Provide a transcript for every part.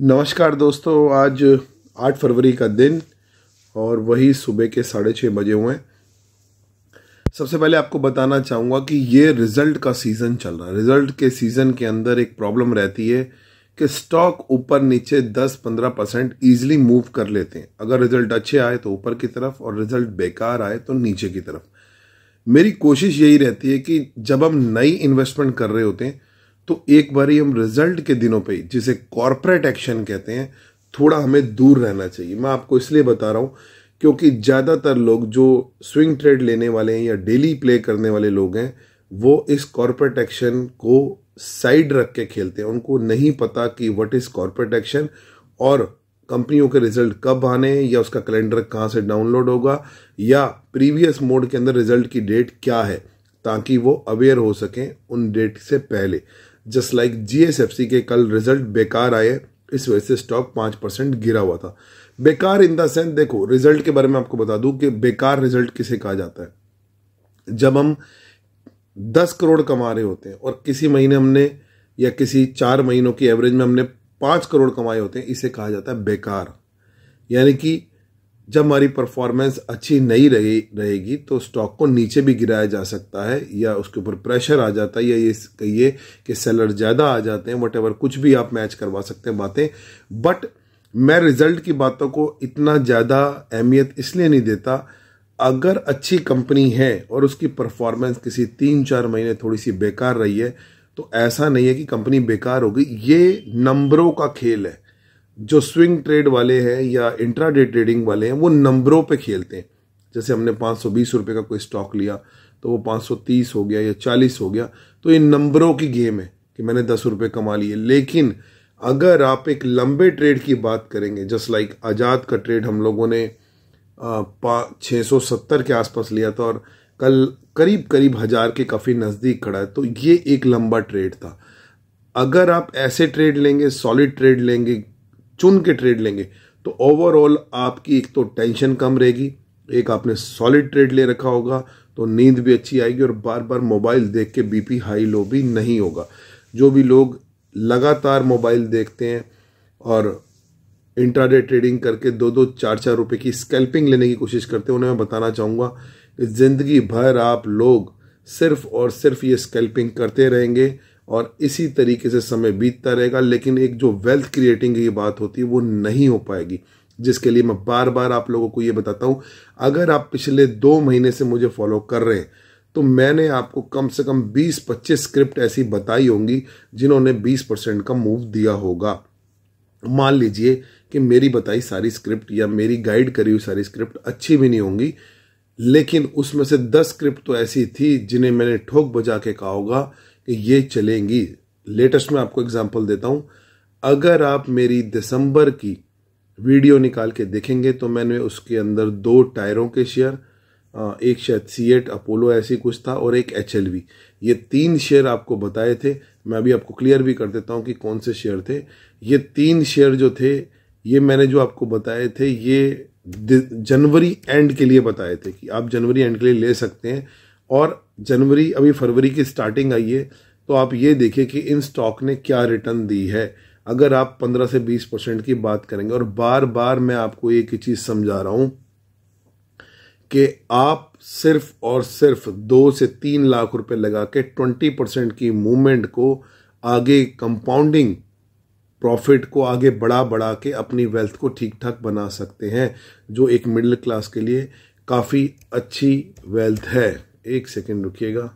नमस्कार दोस्तों आज आठ फरवरी का दिन और वही सुबह के साढ़े छः बजे हुए हैं सबसे पहले आपको बताना चाहूँगा कि ये रिज़ल्ट का सीज़न चल रहा है रिज़ल्ट के सीज़न के अंदर एक प्रॉब्लम रहती है कि स्टॉक ऊपर नीचे 10-15 परसेंट ईजिली मूव कर लेते हैं अगर रिज़ल्ट अच्छे आए तो ऊपर की तरफ और रिज़ल्ट बेकार आए तो नीचे की तरफ मेरी कोशिश यही रहती है कि जब हम नई इन्वेस्टमेंट कर रहे होते हैं तो एक बारी हम रिजल्ट के दिनों पे जिसे कॉरपोरेट एक्शन कहते हैं थोड़ा हमें दूर रहना चाहिए मैं आपको इसलिए बता रहा हूँ क्योंकि ज़्यादातर लोग जो स्विंग ट्रेड लेने वाले हैं या डेली प्ले करने वाले लोग हैं वो इस कॉरपोरेट एक्शन को साइड रख के खेलते हैं उनको नहीं पता कि व्हाट इज़ कॉरपोरेट एक्शन और कंपनियों के रिजल्ट कब आने या उसका कैलेंडर कहाँ से डाउनलोड होगा या प्रीवियस मोड के अंदर रिजल्ट की डेट क्या है ताकि वो अवेयर हो सकें उन डेट से पहले जस्ट लाइक जीएसएफसी के कल रिजल्ट बेकार आए इस वजह से स्टॉक पांच परसेंट गिरा हुआ था बेकार इन द सेंस देखो रिजल्ट के बारे में आपको बता दूं कि बेकार रिजल्ट किसे कहा जाता है जब हम दस करोड़ कमा रहे होते हैं और किसी महीने हमने या किसी चार महीनों की एवरेज में हमने पांच करोड़ कमाए होते हैं इसे कहा जाता है बेकार यानी कि जब हमारी परफॉर्मेंस अच्छी नहीं रही रहेगी तो स्टॉक को नीचे भी गिराया जा सकता है या उसके ऊपर प्रेशर आ जाता है या ये कहिए कि सेलर ज़्यादा आ जाते हैं वट एवर कुछ भी आप मैच करवा सकते हैं बातें बट मैं रिजल्ट की बातों को इतना ज़्यादा अहमियत इसलिए नहीं देता अगर अच्छी कंपनी है और उसकी परफॉर्मेंस किसी तीन चार महीने थोड़ी सी बेकार रही है तो ऐसा नहीं है कि कंपनी बेकार होगी ये नंबरों का खेल है जो स्विंग ट्रेड वाले हैं या इंट्राडे ट्रेडिंग वाले हैं वो नंबरों पे खेलते हैं जैसे हमने पाँच सौ बीस रुपये का कोई स्टॉक लिया तो वो पाँच सौ तीस हो गया या चालीस हो गया तो ये नंबरों की गेम है कि मैंने दस रुपये कमा लिए लेकिन अगर आप एक लंबे ट्रेड की बात करेंगे जस्ट लाइक आज़ाद का ट्रेड हम लोगों ने छः सौ सत्तर के आसपास लिया था और कल करीब करीब हज़ार के काफ़ी नज़दीक खड़ा है तो ये एक लंबा ट्रेड था अगर आप ऐसे ट्रेड लेंगे सॉलिड ट्रेड लेंगे चुन के ट्रेड लेंगे तो ओवरऑल आपकी एक तो टेंशन कम रहेगी एक आपने सॉलिड ट्रेड ले रखा होगा तो नींद भी अच्छी आएगी और बार बार मोबाइल देख के बीपी हाई लो भी नहीं होगा जो भी लोग लगातार मोबाइल देखते हैं और इंट्राडे ट्रेडिंग करके दो दो चार चार रुपए की स्कैल्पिंग लेने की कोशिश करते हैं उन्हें मैं बताना चाहूँगा कि ज़िंदगी भर आप लोग सिर्फ और सिर्फ ये स्कैल्पिंग करते रहेंगे और इसी तरीके से समय बीतता रहेगा लेकिन एक जो वेल्थ क्रिएटिंग की बात होती है वो नहीं हो पाएगी जिसके लिए मैं बार बार आप लोगों को ये बताता हूँ अगर आप पिछले दो महीने से मुझे फॉलो कर रहे हैं तो मैंने आपको कम से कम 20-25 स्क्रिप्ट ऐसी बताई होंगी जिन्होंने 20 परसेंट का मूव दिया होगा मान लीजिए कि मेरी बताई सारी स्क्रिप्ट या मेरी गाइड करी हुई सारी स्क्रिप्ट अच्छी भी नहीं होंगी लेकिन उसमें से दस स्क्रिप्ट तो ऐसी थी जिन्हें मैंने ठोक बजा के कहा होगा कि ये चलेंगी लेटेस्ट में आपको एग्जाम्पल देता हूं अगर आप मेरी दिसंबर की वीडियो निकाल के देखेंगे तो मैंने उसके अंदर दो टायरों के शेयर एक शायद सी एट अपोलो ऐसी कुछ था और एक एच ये तीन शेयर आपको बताए थे मैं अभी आपको क्लियर भी कर देता हूँ कि कौन से शेयर थे ये तीन शेयर जो थे ये मैंने जो आपको बताए थे ये जनवरी एंड के लिए बताए थे कि आप जनवरी एंड के लिए ले सकते हैं और जनवरी अभी फरवरी की स्टार्टिंग आई है तो आप ये देखिए कि इन स्टॉक ने क्या रिटर्न दी है अगर आप 15 से 20 परसेंट की बात करेंगे और बार बार मैं आपको एक ही चीज़ समझा रहा हूँ कि आप सिर्फ और सिर्फ दो से तीन लाख रुपए लगा के ट्वेंटी परसेंट की मूवमेंट को आगे कंपाउंडिंग प्रॉफिट को आगे बढ़ा बढ़ा के अपनी वेल्थ को ठीक ठाक बना सकते हैं जो एक मिडिल क्लास के लिए काफ़ी अच्छी वेल्थ है एक सेकेंड रुकिएगा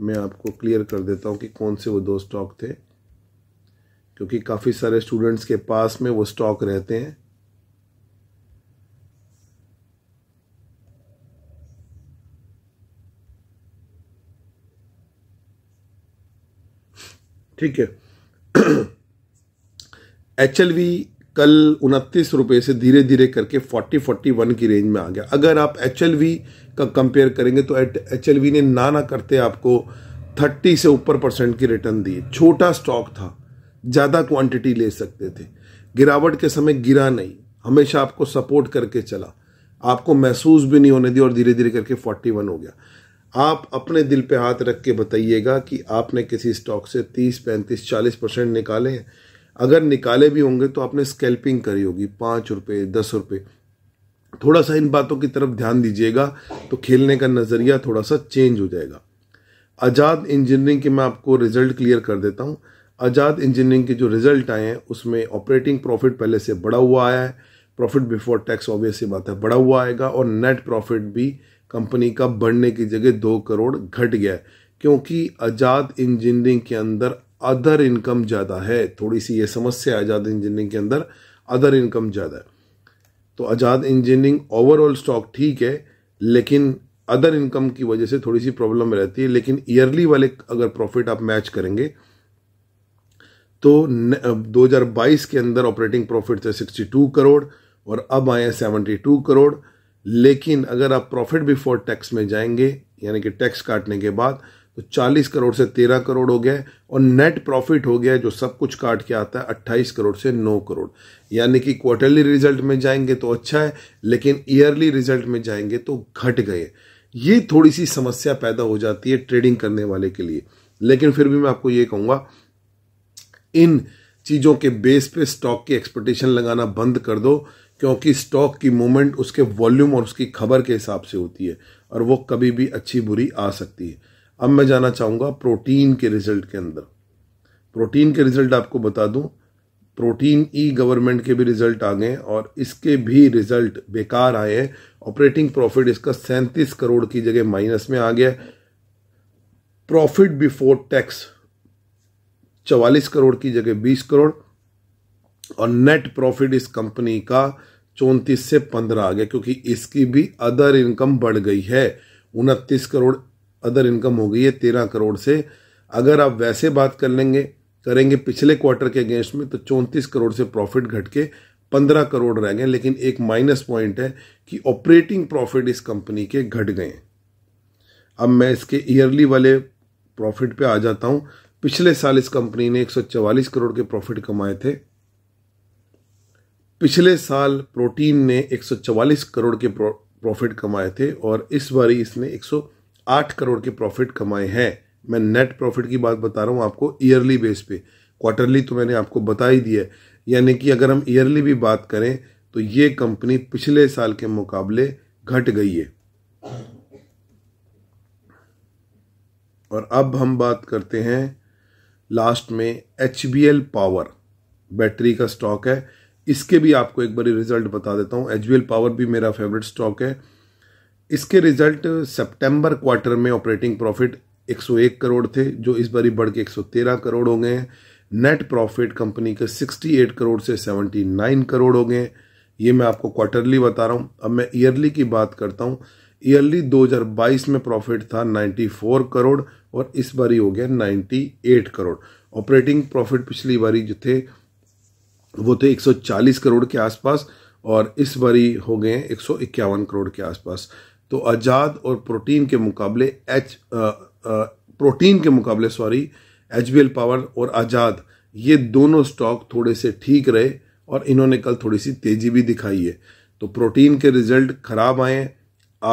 मैं आपको क्लियर कर देता हूँ कि कौन से वो दो स्टॉक थे क्योंकि काफ़ी सारे स्टूडेंट्स के पास में वो स्टॉक रहते हैं ठीक है एच एल वी कल उनतीस रुपये से धीरे धीरे करके फोर्टी फोर्टी वन की रेंज में आ गया अगर आप एच का कंपेयर करेंगे तो एच ने ना ना करते आपको थर्टी से ऊपर परसेंट की रिटर्न दी छोटा स्टॉक था ज़्यादा क्वांटिटी ले सकते थे गिरावट के समय गिरा नहीं हमेशा आपको सपोर्ट करके चला आपको महसूस भी नहीं होने दिया और धीरे धीरे करके फोर्टी वन हो गया आप अपने दिल पे हाथ रख के बताइएगा कि आपने किसी स्टॉक से तीस पैंतीस चालीस परसेंट निकाले हैं अगर निकाले भी होंगे तो आपने स्केल्पिंग करी होगी पाँच रुपये दस रुपये थोड़ा सा इन बातों की तरफ ध्यान दीजिएगा तो खेलने का नज़रिया थोड़ा सा चेंज हो जाएगा आज़ाद इंजीनियरिंग के मैं आपको रिजल्ट क्लियर कर देता हूँ आज़ाद इंजीनियरिंग के जो रिजल्ट आए हैं उसमें ऑपरेटिंग प्रॉफिट पहले से बढ़ा हुआ आया है प्रॉफिट बिफोर टैक्स ऑब्वियस बात है बढ़ा हुआ आएगा और नेट प्रॉफिट भी कंपनी का बढ़ने की जगह दो करोड़ घट गया है क्योंकि आज़ाद इंजीनियरिंग के अंदर अदर इनकम ज़्यादा है थोड़ी सी ये समस्या है आज़ाद इंजीनियरिंग के अंदर अदर इनकम ज़्यादा है तो आज़ाद इंजीनियरिंग ओवरऑल स्टॉक ठीक है लेकिन अदर इनकम की वजह से थोड़ी सी प्रॉब्लम रहती है लेकिन ईयरली वाले अगर प्रॉफिट आप मैच करेंगे तो 2022 के अंदर ऑपरेटिंग प्रॉफिट थे 62 करोड़ और अब आए 72 करोड़ लेकिन अगर आप प्रॉफिट बिफोर टैक्स में जाएंगे यानी कि टैक्स काटने के बाद तो 40 करोड़ से 13 करोड़ हो गया और नेट प्रॉफिट हो गया जो सब कुछ काट के आता है 28 करोड़ से 9 करोड़ यानी कि क्वार्टरली रिजल्ट में जाएंगे तो अच्छा है लेकिन ईयरली रिजल्ट में जाएंगे तो घट गए ये थोड़ी सी समस्या पैदा हो जाती है ट्रेडिंग करने वाले के लिए लेकिन फिर भी मैं आपको ये कहूँगा इन चीज़ों के बेस पे स्टॉक की एक्सपेक्टेशन लगाना बंद कर दो क्योंकि स्टॉक की मूवमेंट उसके वॉल्यूम और उसकी खबर के हिसाब से होती है और वो कभी भी अच्छी बुरी आ सकती है अब मैं जाना चाहूँगा प्रोटीन के रिजल्ट के अंदर प्रोटीन के रिजल्ट आपको बता दूँ प्रोटीन ई गवर्नमेंट के भी रिजल्ट आ गए और इसके भी रिजल्ट बेकार आए हैं ऑपरेटिंग प्रॉफिट इसका सैंतीस करोड़ की जगह माइनस में आ गया प्रॉफिट बिफोर टैक्स चवालीस करोड़ की जगह बीस करोड़ और नेट प्रॉफिट इस कंपनी का चौंतीस से पंद्रह आ गया क्योंकि इसकी भी अदर इनकम बढ़ गई है उनतीस करोड़ अदर इनकम हो गई है तेरह करोड़ से अगर आप वैसे बात कर लेंगे करेंगे पिछले क्वार्टर के अगेंस्ट में तो चौंतीस करोड़ से प्रॉफिट घट के पंद्रह करोड़ रह गए लेकिन एक माइनस पॉइंट है कि ऑपरेटिंग प्रॉफिट इस कंपनी के घट गए अब मैं इसके ईयरली वाले प्रॉफिट पे आ जाता हूँ पिछले साल इस कंपनी ने 144 करोड़ के प्रॉफिट कमाए थे पिछले साल प्रोटीन ने 144 करोड़ के प्रॉफिट कमाए थे और इस बारी इसने 100 आठ करोड़ के प्रॉफिट कमाए हैं मैं नेट प्रॉफिट की बात बता रहा हूँ आपको ईयरली बेस पे क्वार्टरली तो मैंने आपको बता ही दिया है यानी कि अगर हम ईयरली भी बात करें तो ये कंपनी पिछले साल के मुकाबले घट गई है और अब हम बात करते हैं लास्ट में एच पावर बैटरी का स्टॉक है इसके भी आपको एक बार रिजल्ट बता देता हूँ एच पावर भी मेरा फेवरेट स्टॉक है इसके रिजल्ट सितंबर क्वार्टर में ऑपरेटिंग प्रॉफिट 101 करोड़ थे जो इस बारी बढ़ के 113 करोड़ हो गए नेट प्रॉफिट कंपनी के 68 करोड़ से 79 करोड़ हो गए ये मैं आपको क्वार्टरली बता रहा हूँ अब मैं ईयरली की बात करता हूँ ईयरली 2022 में प्रॉफिट था 94 करोड़ और इस बारी हो गया 98 करोड़ ऑपरेटिंग प्रॉफिट पिछली बारी जो थे वो थे 140 करोड़ के आसपास और इस बारी हो गए 151 करोड़ के आसपास तो आज़ाद और प्रोटीन के मुकाबले एच प्रोटीन के मुकाबले सॉरी एच पावर और आज़ाद ये दोनों स्टॉक थोड़े से ठीक रहे और इन्होंने कल थोड़ी सी तेज़ी भी दिखाई है तो प्रोटीन के रिजल्ट ख़राब आए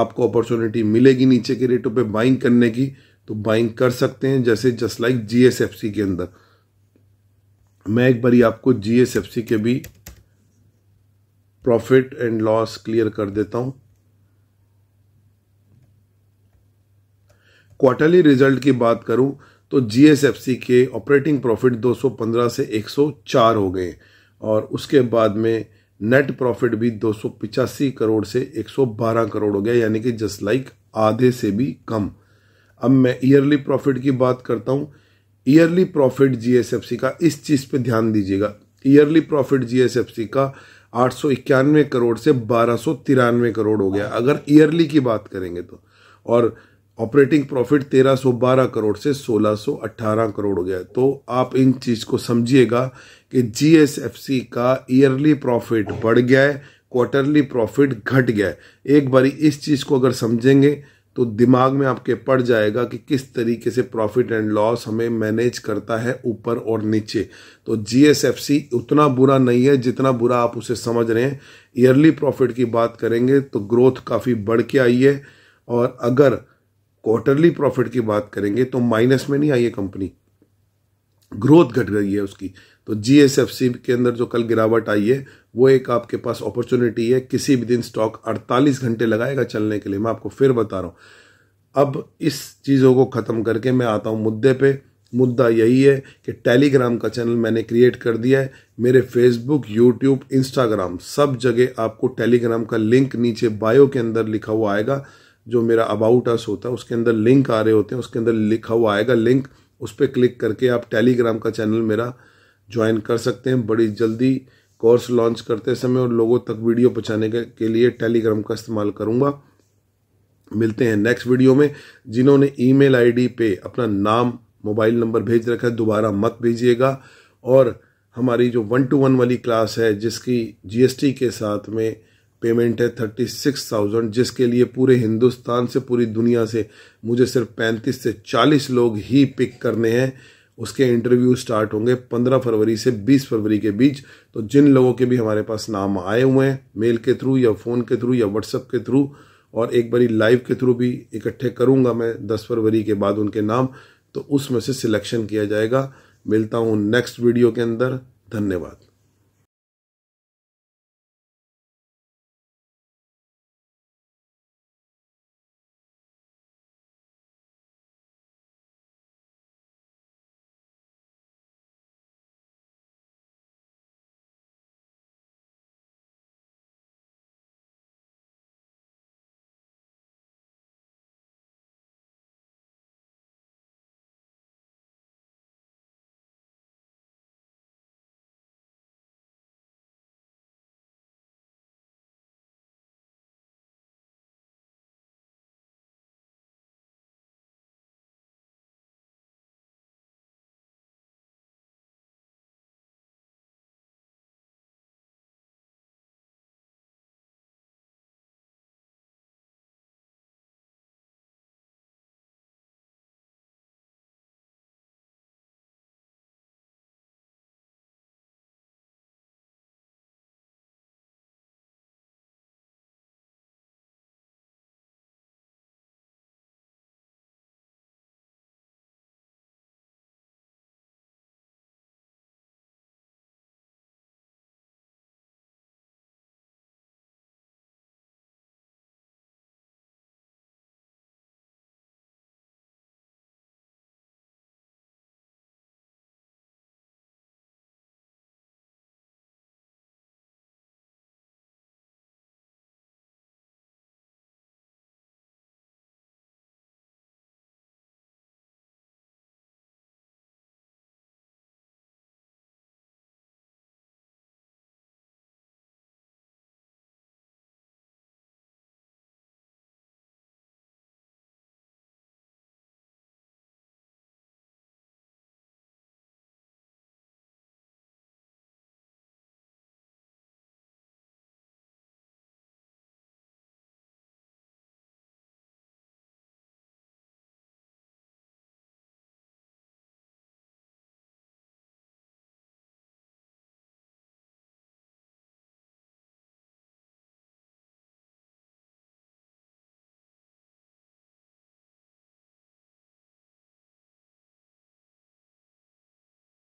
आपको अपॉर्चुनिटी मिलेगी नीचे के रेटों पे बाइंग करने की तो बाइंग कर सकते हैं जैसे जस्ट लाइक जीएसएफसी के अंदर मैं एक बारी आपको जीएसएफसी के भी प्रॉफिट एंड लॉस क्लियर कर देता हूं क्वार्टरली रिजल्ट की बात करूं तो जीएसएफसी के ऑपरेटिंग प्रॉफिट 215 से 104 हो गए और उसके बाद में नेट प्रॉफिट भी दो करोड़ से 112 करोड़ हो गया यानी कि जस्ट लाइक आधे से भी कम अब मैं ईयरली प्रॉफिट की बात करता हूँ ईयरली प्रॉफिट जीएसएफसी का इस चीज़ पे ध्यान दीजिएगा ईयरली प्रॉफिट जीएसएफसी का आठ करोड़ से बारह करोड़ हो गया अगर ईयरली की बात करेंगे तो और ऑपरेटिंग प्रॉफिट 1312 करोड़ से 1618 करोड़ हो गया तो आप इन चीज को समझिएगा कि जीएसएफसी का ईयरली प्रॉफिट बढ़ गया है क्वार्टरली प्रॉफिट घट गया है एक बारी इस चीज को अगर समझेंगे तो दिमाग में आपके पड़ जाएगा कि किस तरीके से प्रॉफिट एंड लॉस हमें मैनेज करता है ऊपर और नीचे तो जीएसएफसी उतना बुरा नहीं है जितना बुरा आप उसे समझ रहे हैं ईयरली प्रॉफिट की बात करेंगे तो ग्रोथ काफ़ी बढ़ के आई है और अगर क्वार्टरली प्रॉफिट की बात करेंगे तो माइनस में नहीं आई है कंपनी ग्रोथ घट गई है उसकी तो जीएसएफसी के अंदर जो कल गिरावट आई है वो एक आपके पास अपॉर्चुनिटी है किसी भी दिन स्टॉक 48 घंटे लगाएगा चलने के लिए मैं आपको फिर बता रहा हूं अब इस चीज़ों को ख़त्म करके मैं आता हूं मुद्दे पे मुद्दा यही है कि टेलीग्राम का चैनल मैंने क्रिएट कर दिया है मेरे फेसबुक यूट्यूब इंस्टाग्राम सब जगह आपको टेलीग्राम का लिंक नीचे बायो के अंदर लिखा हुआ आएगा जो मेरा अबाउट अस होता है उसके अंदर लिंक आ रहे होते हैं उसके अंदर लिखा हुआ आएगा लिंक उस पर क्लिक करके आप टेलीग्राम का चैनल मेरा ज्वाइन कर सकते हैं बड़ी जल्दी कोर्स लॉन्च करते समय और लोगों तक वीडियो पहुँचाने के लिए टेलीग्राम का इस्तेमाल करूँगा मिलते हैं नेक्स्ट वीडियो में जिन्होंने ईमेल आईडी पे अपना नाम मोबाइल नंबर भेज रखा है दोबारा मत भेजिएगा और हमारी जो वन टू वन वाली क्लास है जिसकी जीएसटी के साथ में पेमेंट है थर्टी सिक्स थाउजेंड जिसके लिए पूरे हिंदुस्तान से पूरी दुनिया से मुझे सिर्फ पैंतीस से चालीस लोग ही पिक करने हैं उसके इंटरव्यू स्टार्ट होंगे पंद्रह फरवरी से बीस फरवरी के बीच तो जिन लोगों के भी हमारे पास नाम आए हुए हैं मेल के थ्रू या फ़ोन के थ्रू या व्हाट्सएप के थ्रू और एक बारी लाइव के थ्रू भी इकट्ठे करूंगा मैं दस फरवरी के बाद उनके नाम तो उसमें से सिलेक्शन किया जाएगा मिलता हूँ नेक्स्ट वीडियो के अंदर धन्यवाद